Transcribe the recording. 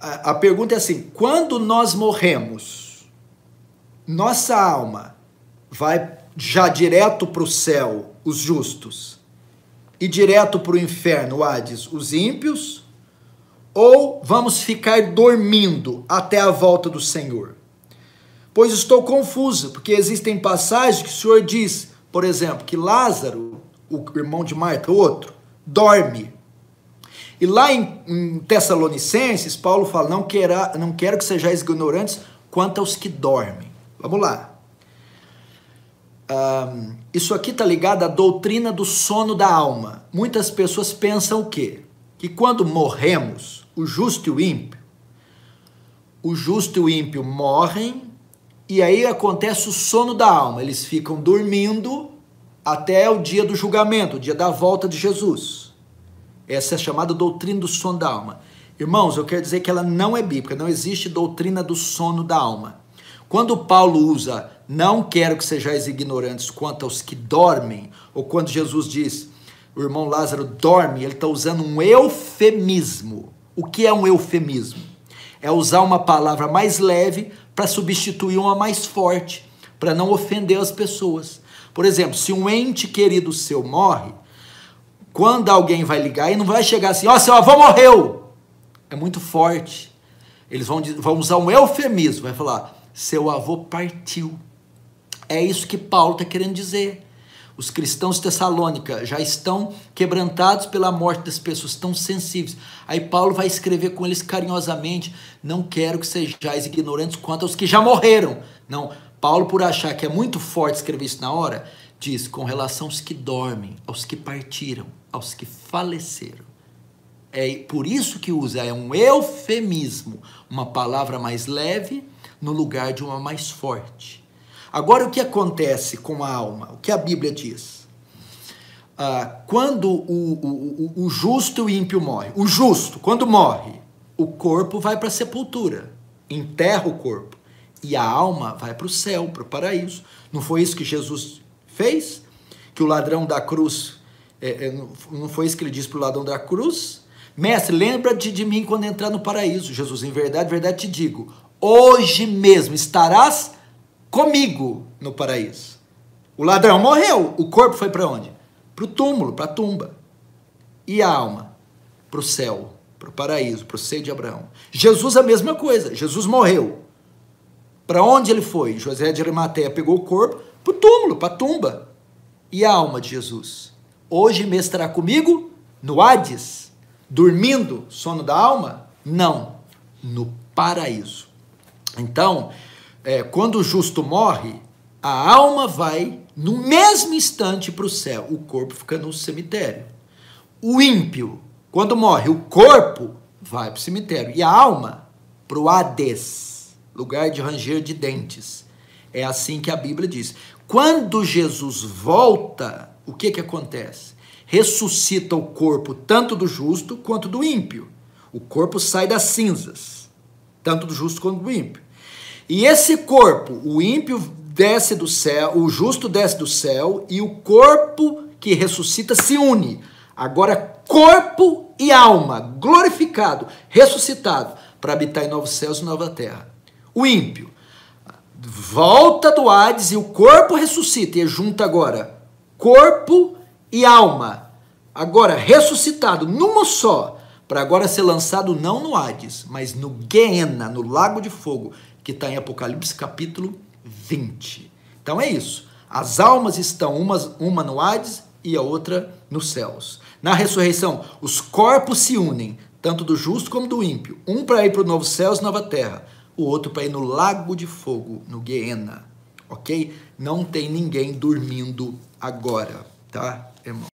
a, pergunta é assim: quando nós morremos, nossa alma vai já direto para o céu, os justos, e direto para o inferno, Hades, os ímpios? Ou vamos ficar dormindo até a volta do Senhor? Pois estou confuso, porque existem passagens que o Senhor diz, por exemplo, que Lázaro, o irmão de Marta, outro, dorme e lá em, em Tessalonicenses, Paulo fala: não, queira, não quero que sejais ignorantes quanto aos que dormem. Vamos lá. Um, isso aqui está ligado à doutrina do sono da alma. Muitas pessoas pensam o quê? Que quando morremos, o justo e o ímpio, o justo e o ímpio morrem e aí acontece o sono da alma. Eles ficam dormindo até o dia do julgamento, o dia da volta de Jesus. Essa é chamada doutrina do sono da alma. Irmãos, eu quero dizer que ela não é bíblica, não existe doutrina do sono da alma. Quando Paulo usa, não quero que sejais ignorantes quanto aos que dormem, ou quando Jesus diz, o irmão Lázaro dorme, ele está usando um eufemismo. O que é um eufemismo? É usar uma palavra mais leve para substituir uma mais forte, para não ofender as pessoas. Por exemplo, se um ente querido seu morre, quando alguém vai ligar e não vai chegar assim, ó, oh, seu avô morreu. É muito forte. Eles vão, vão usar um eufemismo, vai falar, seu avô partiu. É isso que Paulo está querendo dizer. Os cristãos de Tessalônica já estão quebrantados pela morte das pessoas, tão sensíveis. Aí Paulo vai escrever com eles carinhosamente: Não quero que sejais ignorantes quanto aos que já morreram. Não, Paulo, por achar que é muito forte escrever isso na hora, diz com relação aos que dormem, aos que partiram, aos que faleceram. É por isso que usa, é um eufemismo, uma palavra mais leve no lugar de uma mais forte. Agora, o que acontece com a alma? O que a Bíblia diz? Ah, quando o, o, o justo e o ímpio morre, o justo, quando morre, o corpo vai para a sepultura, enterra o corpo, e a alma vai para o céu, para o paraíso. Não foi isso que Jesus fez, que o ladrão da cruz, é, é, não foi isso que ele disse para o ladrão da cruz? Mestre, lembra-te de mim quando entrar no paraíso. Jesus, em verdade, verdade te digo, hoje mesmo estarás comigo no paraíso. O ladrão morreu, o corpo foi para onde? Para o túmulo, para a tumba. E a alma? Para o céu, para o paraíso, para o seio de Abraão. Jesus, a mesma coisa. Jesus morreu. Para onde ele foi? José de Arimateia pegou o corpo, para o túmulo, para a tumba. E a alma de Jesus? Hoje me estará comigo no Hades, dormindo, sono da alma? Não, no paraíso. Então, é, quando o justo morre, a alma vai no mesmo instante para o céu, o corpo fica no cemitério. O ímpio, quando morre, o corpo vai para o cemitério e a alma para o Hades, lugar de ranger de dentes. É assim que a Bíblia diz. Quando Jesus volta, o que, que acontece? Ressuscita o corpo tanto do justo quanto do ímpio. O corpo sai das cinzas, tanto do justo quanto do ímpio. E esse corpo, o ímpio desce do céu, o justo desce do céu e o corpo que ressuscita se une. Agora, corpo e alma, glorificado, ressuscitado, para habitar em novos céus e nova terra. O ímpio volta do Hades e o corpo ressuscita. E é junta agora corpo e alma. Agora ressuscitado numa só. Para agora ser lançado não no Hades, mas no Guiena, no Lago de Fogo, que está em Apocalipse capítulo 20. Então é isso. As almas estão umas, uma no Hades e a outra nos céus. Na ressurreição, os corpos se unem, tanto do justo como do ímpio, um para ir para o novo céus e nova terra o outro para ir no Lago de Fogo, no Guiena, ok? Não tem ninguém dormindo agora, tá, irmão?